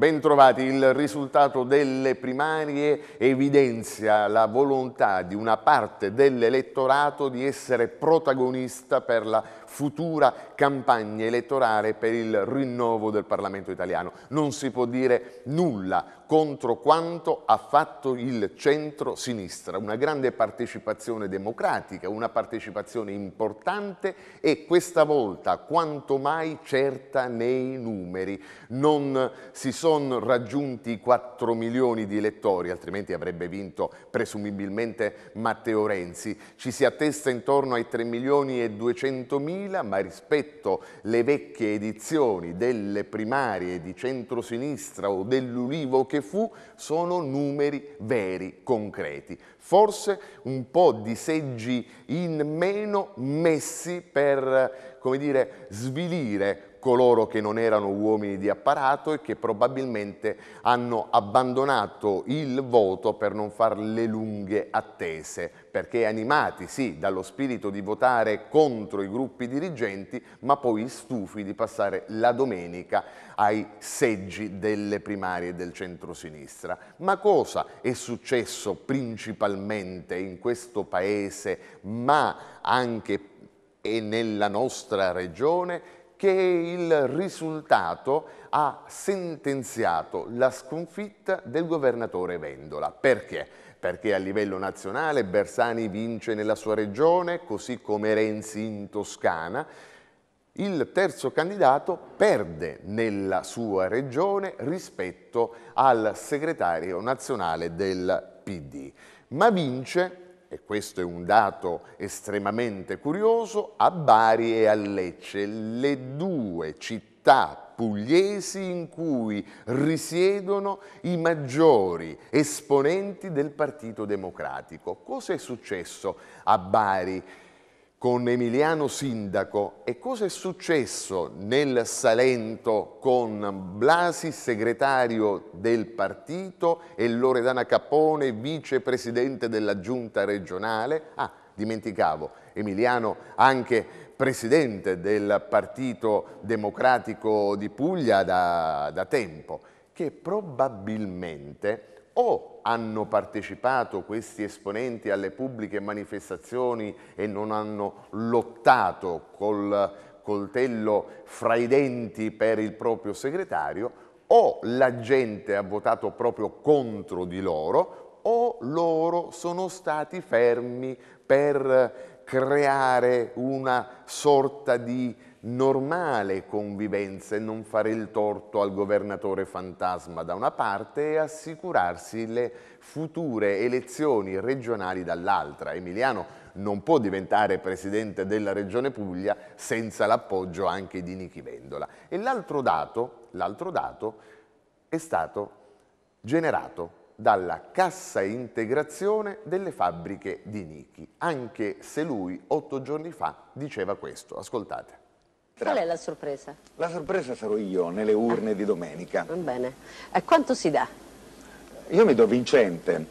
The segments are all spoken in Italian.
Bentrovati, il risultato delle primarie evidenzia la volontà di una parte dell'elettorato di essere protagonista per la futura campagna elettorale per il rinnovo del Parlamento italiano. Non si può dire nulla contro quanto ha fatto il centro-sinistra, una grande partecipazione democratica, una partecipazione importante e questa volta quanto mai certa nei numeri. Non si sono raggiunti 4 milioni di elettori, altrimenti avrebbe vinto presumibilmente Matteo Renzi. Ci si attesta intorno ai 3 milioni e 200 mila, ma rispetto alle vecchie edizioni delle primarie di centro-sinistra o dell'Ulivo che che fu sono numeri veri, concreti. Forse un po' di seggi in meno messi per, come dire, svilire coloro che non erano uomini di apparato e che probabilmente hanno abbandonato il voto per non far le lunghe attese, perché animati sì dallo spirito di votare contro i gruppi dirigenti, ma poi stufi di passare la domenica ai seggi delle primarie del centrosinistra. Ma cosa è successo principalmente in questo paese, ma anche e nella nostra regione? che il risultato ha sentenziato la sconfitta del governatore Vendola. Perché? Perché a livello nazionale Bersani vince nella sua regione, così come Renzi in Toscana, il terzo candidato perde nella sua regione rispetto al segretario nazionale del PD, ma vince e questo è un dato estremamente curioso, a Bari e a Lecce, le due città pugliesi in cui risiedono i maggiori esponenti del Partito Democratico. Cosa è successo a Bari? con Emiliano Sindaco e cosa è successo nel Salento con Blasi, segretario del partito, e Loredana Capone, vicepresidente della giunta regionale. Ah, dimenticavo, Emiliano anche presidente del Partito Democratico di Puglia da, da tempo, che probabilmente o hanno partecipato questi esponenti alle pubbliche manifestazioni e non hanno lottato col coltello fra i denti per il proprio segretario, o la gente ha votato proprio contro di loro, o loro sono stati fermi per creare una sorta di normale convivenza e non fare il torto al governatore fantasma da una parte e assicurarsi le future elezioni regionali dall'altra. Emiliano non può diventare presidente della Regione Puglia senza l'appoggio anche di Nichi Vendola. E l'altro dato, dato è stato generato dalla cassa integrazione delle fabbriche di Nichi, anche se lui otto giorni fa diceva questo. Ascoltate. Qual è la sorpresa? La sorpresa sarò io nelle urne ah. di domenica. Va bene. E quanto si dà? Io mi do vincente.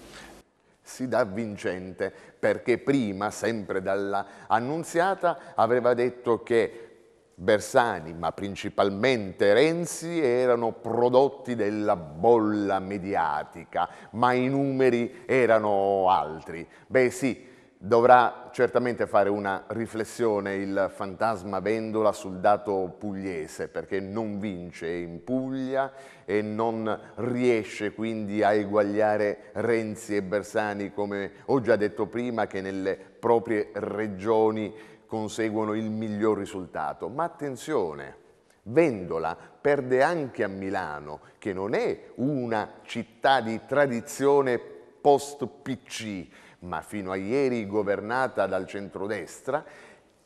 Si dà vincente perché prima, sempre dalla annunziata, aveva detto che Bersani, ma principalmente Renzi, erano prodotti della bolla mediatica, ma i numeri erano altri. Beh sì, Dovrà certamente fare una riflessione il fantasma Vendola sul dato pugliese perché non vince in Puglia e non riesce quindi a eguagliare Renzi e Bersani come ho già detto prima che nelle proprie regioni conseguono il miglior risultato. Ma attenzione, Vendola perde anche a Milano che non è una città di tradizione post-PC ma fino a ieri governata dal centrodestra,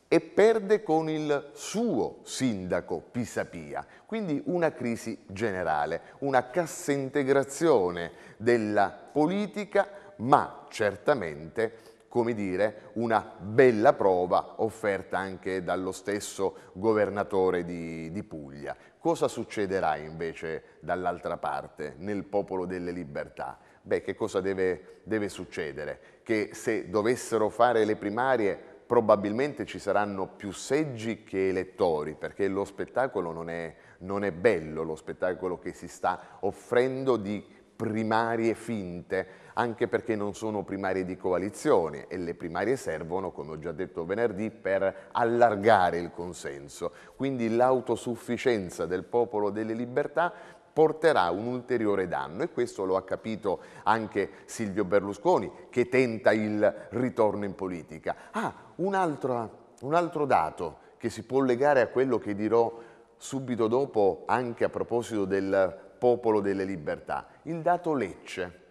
e perde con il suo sindaco Pisapia. Quindi una crisi generale, una cassa integrazione della politica, ma certamente come dire, una bella prova offerta anche dallo stesso governatore di, di Puglia. Cosa succederà invece dall'altra parte, nel popolo delle libertà? Beh, che cosa deve, deve succedere? che se dovessero fare le primarie probabilmente ci saranno più seggi che elettori, perché lo spettacolo non è, non è bello, lo spettacolo che si sta offrendo di primarie finte, anche perché non sono primarie di coalizione e le primarie servono, come ho già detto venerdì, per allargare il consenso. Quindi l'autosufficienza del popolo delle libertà porterà un ulteriore danno e questo lo ha capito anche Silvio Berlusconi che tenta il ritorno in politica. Ah, un altro, un altro dato che si può legare a quello che dirò subito dopo anche a proposito del popolo delle libertà, il dato Lecce.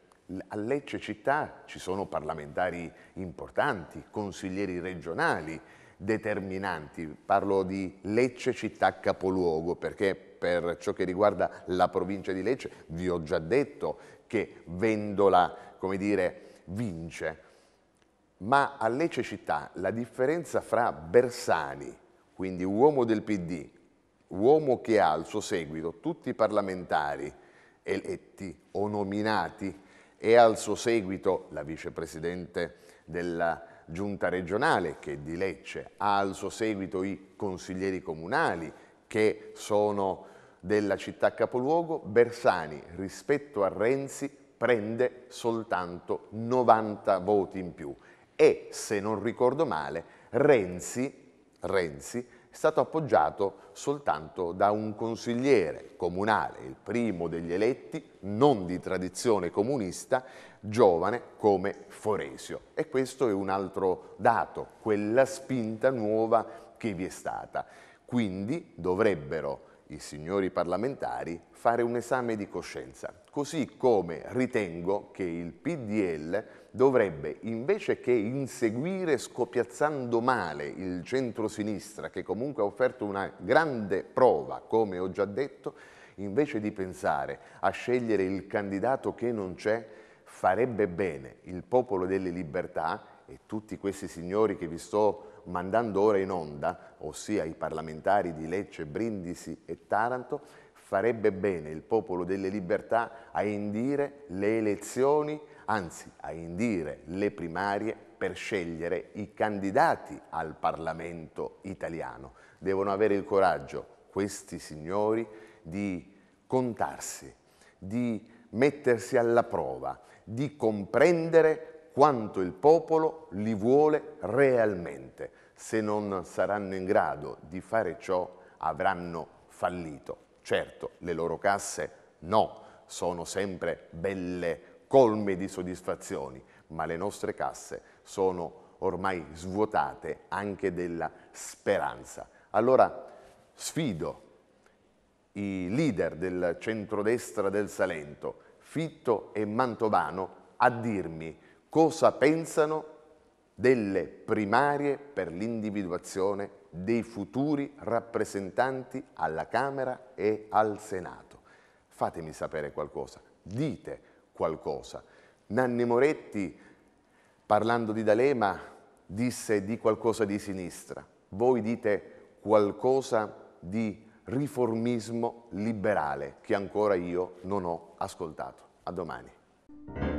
A Lecce città ci sono parlamentari importanti, consiglieri regionali, determinanti. Parlo di Lecce città capoluogo perché per ciò che riguarda la provincia di Lecce vi ho già detto che Vendola, come dire, vince. Ma a Lecce città la differenza fra Bersani, quindi uomo del PD, uomo che ha al suo seguito tutti i parlamentari eletti o nominati e al suo seguito la vicepresidente della Repubblica, giunta regionale che è di Lecce, ha al suo seguito i consiglieri comunali che sono della città capoluogo, Bersani rispetto a Renzi prende soltanto 90 voti in più e se non ricordo male Renzi, Renzi è stato appoggiato soltanto da un consigliere comunale, il primo degli eletti, non di tradizione comunista, giovane come Foresio. E questo è un altro dato, quella spinta nuova che vi è stata. Quindi dovrebbero i signori parlamentari fare un esame di coscienza, così come ritengo che il PDL dovrebbe, invece che inseguire scopiazzando male il centro-sinistra, che comunque ha offerto una grande prova, come ho già detto, invece di pensare a scegliere il candidato che non c'è, farebbe bene il popolo delle libertà e tutti questi signori che vi sto mandando ora in onda, ossia i parlamentari di Lecce, Brindisi e Taranto, farebbe bene il popolo delle libertà a indire le elezioni, anzi a indire le primarie per scegliere i candidati al Parlamento italiano. Devono avere il coraggio questi signori di contarsi, di mettersi alla prova, di comprendere quanto il popolo li vuole realmente. Se non saranno in grado di fare ciò, avranno fallito. Certo, le loro casse no, sono sempre belle colme di soddisfazioni, ma le nostre casse sono ormai svuotate anche della speranza. Allora sfido i leader del centrodestra del Salento, Fitto e Mantovano, a dirmi cosa pensano delle primarie per l'individuazione dei futuri rappresentanti alla Camera e al Senato. Fatemi sapere qualcosa, dite qualcosa. Nanni Moretti, parlando di D'Alema, disse di qualcosa di sinistra. Voi dite qualcosa di riformismo liberale che ancora io non ho ascoltato. A domani.